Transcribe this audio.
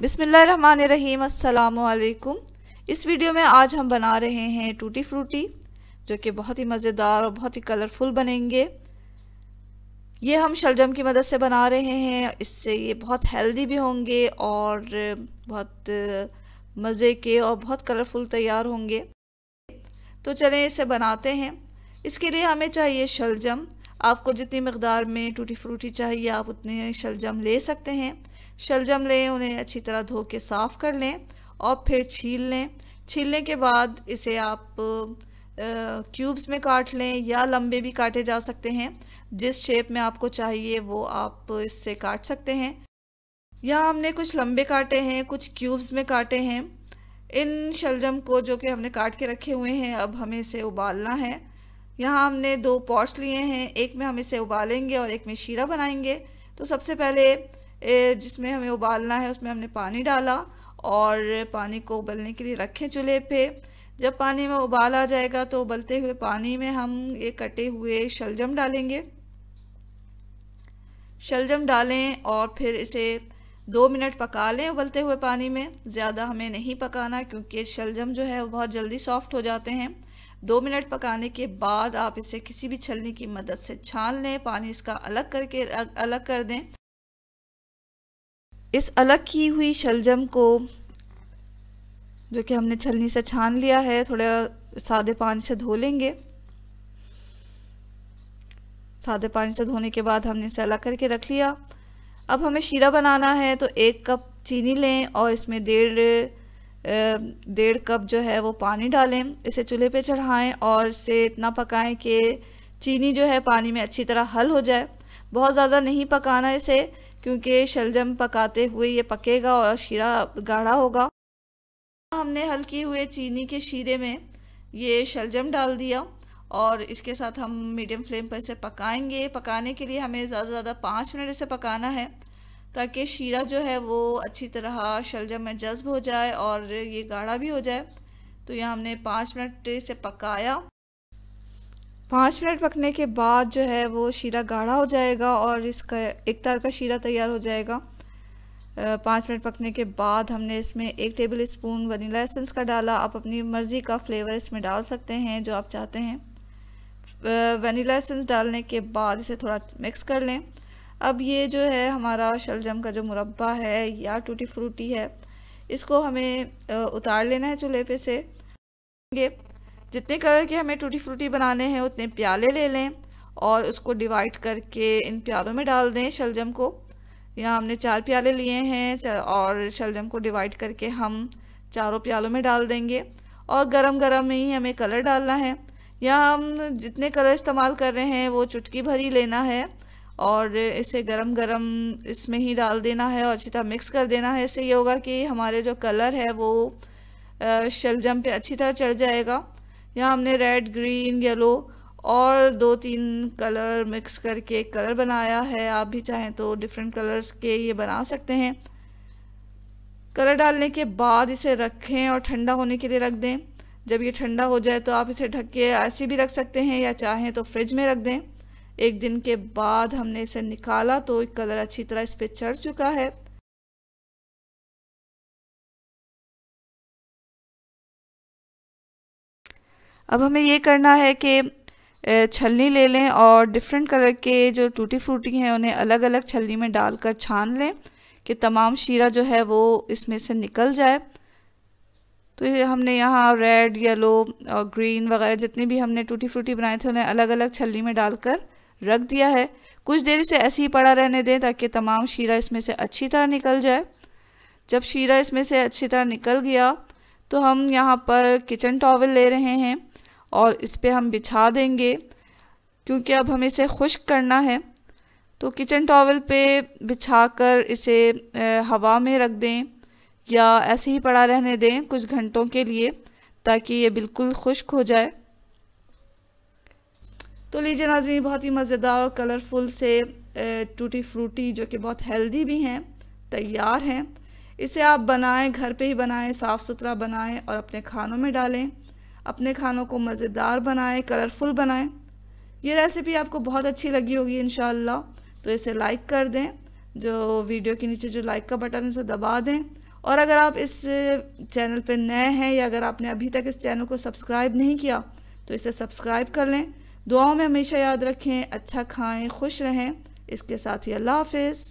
बिसमीम अल्लाम इस वीडियो में आज हम बना रहे हैं टूटी फ्रूटी जो कि बहुत ही मज़ेदार और बहुत ही कलरफुल बनेंगे ये हम शलजम की मदद से बना रहे हैं इससे ये बहुत हेल्दी भी होंगे और बहुत मज़े के और बहुत कलरफुल तैयार होंगे तो चलें इसे बनाते हैं इसके लिए हमें चाहिए शलजम आपको जितनी मकदार में टूटी फ्रूटी चाहिए आप उतने शलजम ले सकते हैं शलजम लें उन्हें अच्छी तरह धो के साफ़ कर लें और फिर छील लें छीलने के बाद इसे आप क्यूब्स में काट लें या लंबे भी काटे जा सकते हैं जिस शेप में आपको चाहिए वो आप इससे काट सकते हैं या हमने कुछ लंबे काटे हैं कुछ क्यूब्स में काटे हैं इन शलजम को जो कि हमने काट के रखे हुए हैं अब हमें इसे उबालना है यहाँ हमने दो पॉट्स लिए हैं एक में हम इसे उबालेंगे और एक में शीरा बनाएंगे तो सबसे पहले जिसमें हमें उबालना है उसमें हमने पानी डाला और पानी को उबलने के लिए रखें चूल्हे पे जब पानी में उबाल आ जाएगा तो उबलते हुए पानी में हम ये कटे हुए शलजम डालेंगे शलजम डालें और फिर इसे दो मिनट पका लें उबलते हुए पानी में ज़्यादा हमें नहीं पकाना क्योंकि शलजम जो है वो बहुत जल्दी सॉफ्ट हो जाते हैं दो मिनट पकाने के बाद आप इसे किसी भी छलनी की मदद से छान लें पानी इसका अलग करके अलग कर दें इस अलग की हुई शलजम को जो कि हमने छलनी से छान लिया है थोड़ा सादे पानी से धो लेंगे सादे पानी से धोने के बाद हमने इसे अलग करके रख लिया अब हमें शीरा बनाना है तो एक कप चीनी लें और इसमें डेढ़ डेढ़ कप जो है वो पानी डालें इसे चूल्हे पे चढ़ाएं और इसे इतना पकाएं कि चीनी जो है पानी में अच्छी तरह हल हो जाए बहुत ज़्यादा नहीं पकाना इसे क्योंकि शलजम पकाते हुए ये पकेगा और शीरा गाढ़ा होगा हमने हल्की हुए चीनी के शीरे में ये शलजम डाल दिया और इसके साथ हम मीडियम फ्लेम पर इसे पकाएंगे पकाने के लिए हमें ज़्यादा से ज़्यादा पाँच मिनट इसे पकाना है ताकि शीरा जो है वो अच्छी तरह शलजम में जज्ब हो जाए और ये गाढ़ा भी हो जाए तो यह हमने पाँच मिनट से पकाया पाँच मिनट पकने के बाद जो है वो शीरा गाढ़ा हो जाएगा और इसका एक तार का शीरा तैयार हो जाएगा पाँच मिनट पकने के बाद हमने इसमें एक टेबल स्पून वनीला एसेंस का डाला आप अपनी मर्ज़ी का फ्लेवर इसमें डाल सकते हैं जो आप चाहते हैं वनीला एसेंस डालने के बाद इसे थोड़ा मिक्स कर लें अब ये जो है हमारा शलजम का जो मुरब्बा है या टूटी फ्रूटी है इसको हमें उतार लेना है चूल्हे पे से ये जितने कलर के हमें टूटी फ्रूटी बनाने हैं उतने प्याले ले लें और उसको डिवाइड करके इन प्यालों में डाल दें शलजम को यहाँ हमने चार प्याले लिए हैं और शलजम को डिवाइड करके हम चारों प्यालों में डाल देंगे और गरम गरम में ही हमें कलर डालना है या हम जितने कलर इस्तेमाल कर रहे हैं वो चुटकी भरी लेना है और इसे गरम गरम इसमें ही डाल देना है और अच्छी तरह मिक्स कर देना है इससे ये होगा कि हमारे जो कलर है वो शलजम पे अच्छी तरह चढ़ जाएगा यहाँ हमने रेड ग्रीन येलो और दो तीन कलर मिक्स करके कलर बनाया है आप भी चाहें तो डिफरेंट कलर्स के ये बना सकते हैं कलर डालने के बाद इसे रखें और ठंडा होने के लिए रख दें जब ये ठंडा हो जाए तो आप इसे ढक के ऐसे भी रख सकते हैं या चाहें तो फ्रिज में रख दें एक दिन के बाद हमने इसे निकाला तो कलर अच्छी तरह इस पर चढ़ चुका है अब हमें ये करना है कि छलनी ले लें और डिफरेंट कलर के जो टूटी फ्रूटी हैं उन्हें अलग अलग छलनी में डालकर छान लें कि तमाम शीरा जो है वो इसमें से निकल जाए तो ये हमने यहाँ रेड येलो और ग्रीन वगैरह जितने भी हमने टूटी फ्रूटी बनाए थे उन्हें अलग अलग छलनी में डालकर रख दिया है कुछ देर इसे ऐसे ही पड़ा रहने दें ताकि तमाम शीरा इसमें से अच्छी तरह निकल जाए जब शीरा इसमें से अच्छी तरह निकल गया तो हम यहाँ पर किचन टॉवल ले रहे हैं और इस पर हम बिछा देंगे क्योंकि अब हमें इसे खुश्क करना है तो किचन टॉवल पे बिछा कर इसे हवा में रख दें या ऐसे ही पड़ा रहने दें कुछ घंटों के लिए ताकि ये बिल्कुल खुश्क हो जाए तो लीजिए नाजी बहुत ही मज़ेदार और कलरफुल से टूटी फ्रूटी जो कि बहुत हेल्दी भी हैं तैयार हैं इसे आप बनाएं घर पे ही बनाएं साफ़ सुथरा बनाएं और अपने खानों में डालें अपने खानों को मज़ेदार बनाएं कलरफुल बनाएं ये रेसिपी आपको बहुत अच्छी लगी होगी इन तो इसे लाइक कर दें जो वीडियो के नीचे जो लाइक का बटन है उसे दबा दें और अगर आप इस चैनल पर नए हैं या अगर आपने अभी तक इस चैनल को सब्सक्राइब नहीं किया तो इसे सब्सक्राइब कर लें दुआओं में हमेशा याद रखें अच्छा खाएं खुश रहें इसके साथ ही अल्लाह हाफिज़